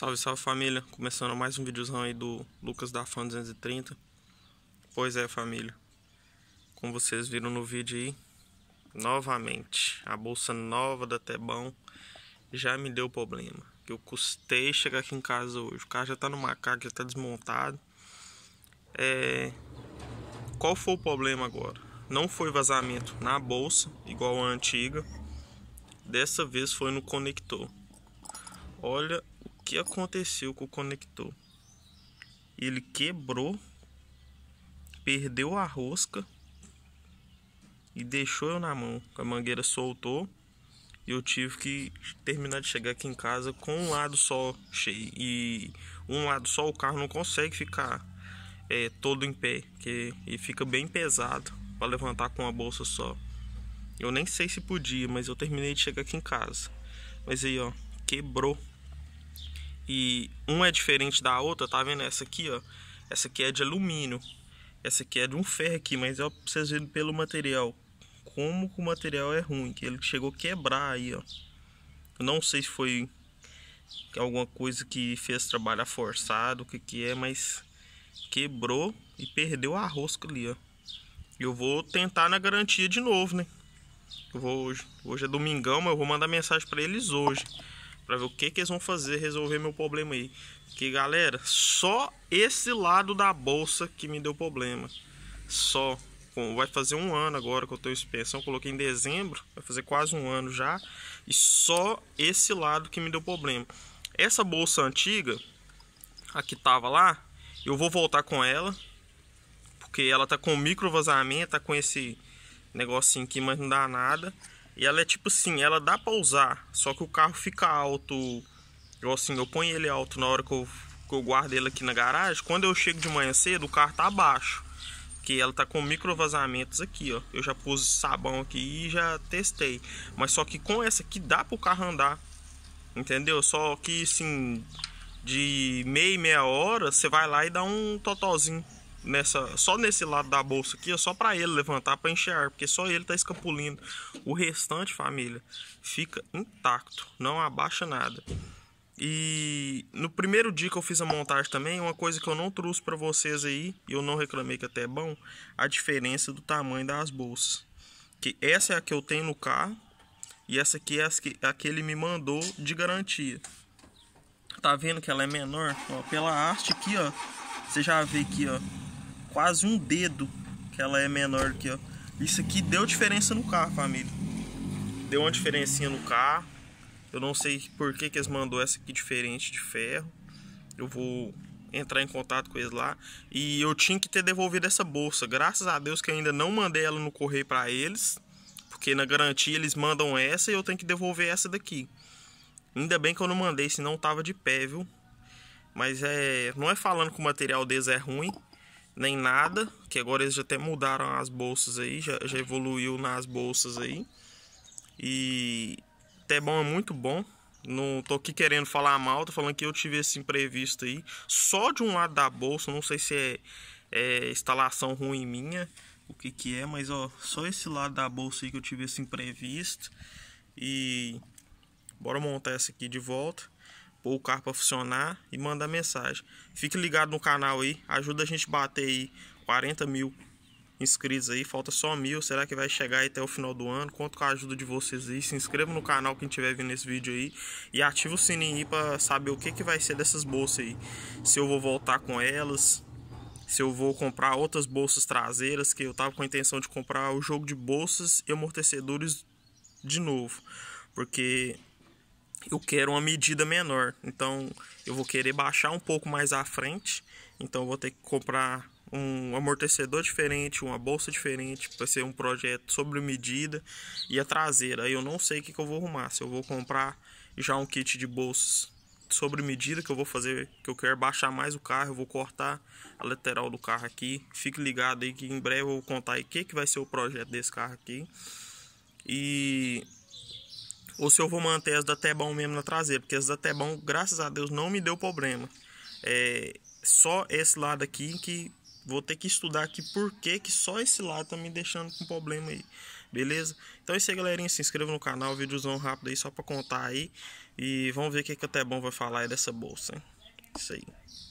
Salve, salve família, começando mais um videozão aí do Lucas da Fan 230 Pois é família, como vocês viram no vídeo aí, novamente, a bolsa nova da Tebão já me deu problema Eu custei chegar aqui em casa hoje, o carro já tá no macaco, já tá desmontado é... Qual foi o problema agora? Não foi vazamento na bolsa, igual a antiga Dessa vez foi no conector Olha que aconteceu com o conector? Ele quebrou, perdeu a rosca e deixou eu na mão. A mangueira soltou e eu tive que terminar de chegar aqui em casa com um lado só cheio. E um lado só o carro não consegue ficar é, todo em pé, que e fica bem pesado para levantar com uma bolsa só. Eu nem sei se podia, mas eu terminei de chegar aqui em casa. Mas aí, ó, quebrou e uma é diferente da outra, tá vendo? Essa aqui, ó, essa aqui é de alumínio, essa aqui é de um ferro aqui, mas ó, pra vocês verem pelo material, como que o material é ruim, que ele chegou a quebrar aí, ó. Eu não sei se foi alguma coisa que fez trabalhar forçado, o que que é, mas quebrou e perdeu a rosca ali, ó. Eu vou tentar na garantia de novo, né? Eu vou hoje. Hoje é domingão, mas eu vou mandar mensagem para eles hoje para ver o que, que eles vão fazer, resolver meu problema aí. Que galera, só esse lado da bolsa que me deu problema. Só. vai fazer um ano agora que eu tenho suspensão, coloquei em dezembro, vai fazer quase um ano já. E só esse lado que me deu problema. Essa bolsa antiga, a que tava lá, eu vou voltar com ela, porque ela tá com micro vazamento, tá com esse negocinho aqui, mas não dá nada. E ela é tipo assim, ela dá pra usar, só que o carro fica alto. Eu assim, eu ponho ele alto na hora que eu, que eu guardo ele aqui na garagem. Quando eu chego de manhã cedo, o carro tá abaixo. Que ela tá com micro vazamentos aqui, ó. Eu já pus sabão aqui e já testei. Mas só que com essa aqui dá pro carro andar. Entendeu? Só que assim, de meia e meia hora, você vai lá e dá um totozinho nessa, só nesse lado da bolsa aqui, ó, é só para ele levantar para enxergar, porque só ele tá escapulindo. O restante, família, fica intacto, não abaixa nada. E no primeiro dia que eu fiz a montagem também, uma coisa que eu não trouxe para vocês aí, e eu não reclamei que até é bom, a diferença do tamanho das bolsas. Que essa é a que eu tenho no carro e essa aqui é a que ele me mandou de garantia. Tá vendo que ela é menor? Ó, pela arte aqui, ó, você já vê aqui, ó, quase um dedo que ela é menor que ó. Isso aqui deu diferença no carro, família. Deu uma diferencinha no carro. Eu não sei por que, que eles mandou essa aqui diferente de ferro. Eu vou entrar em contato com eles lá. E eu tinha que ter devolvido essa bolsa. Graças a Deus que ainda não mandei ela no correio para eles. Porque na garantia eles mandam essa e eu tenho que devolver essa daqui. Ainda bem que eu não mandei, senão tava de pé, viu? Mas é, não é falando que o material deles é ruim, nem nada, que agora eles já até mudaram as bolsas aí, já, já evoluiu nas bolsas aí. E bom é muito bom. Não tô aqui querendo falar mal, tô falando que eu tive esse imprevisto aí. Só de um lado da bolsa, não sei se é, é instalação ruim minha, o que que é, mas ó, só esse lado da bolsa aí que eu tive esse imprevisto. E bora montar essa aqui de volta pôr o carro para funcionar e mandar mensagem. Fique ligado no canal aí, ajuda a gente a bater aí 40 mil inscritos aí, falta só mil, será que vai chegar até o final do ano? Conto com a ajuda de vocês aí, se inscreva no canal quem estiver vendo esse vídeo aí e ativa o sininho aí para saber o que, que vai ser dessas bolsas aí, se eu vou voltar com elas, se eu vou comprar outras bolsas traseiras, que eu tava com a intenção de comprar o jogo de bolsas e amortecedores de novo, porque eu quero uma medida menor. Então eu vou querer baixar um pouco mais à frente. Então eu vou ter que comprar um amortecedor diferente, uma bolsa diferente, para ser um projeto sobre medida e a traseira. Aí eu não sei o que, que eu vou arrumar. Se eu vou comprar já um kit de bolsas sobre medida que eu vou fazer, que eu quero baixar mais o carro, eu vou cortar a lateral do carro aqui. Fique ligado aí que em breve eu vou contar aí o que, que vai ser o projeto desse carro aqui. E ou se eu vou manter as da Tebão mesmo na traseira, porque as da Tebão, graças a Deus, não me deu problema. É só esse lado aqui que vou ter que estudar aqui por que só esse lado tá me deixando com problema aí. Beleza? Então é isso aí, galerinha. Se inscreva no canal, vídeozão rápido aí só para contar aí. E vamos ver o que, que a bom vai falar aí dessa bolsa, hein? Isso aí.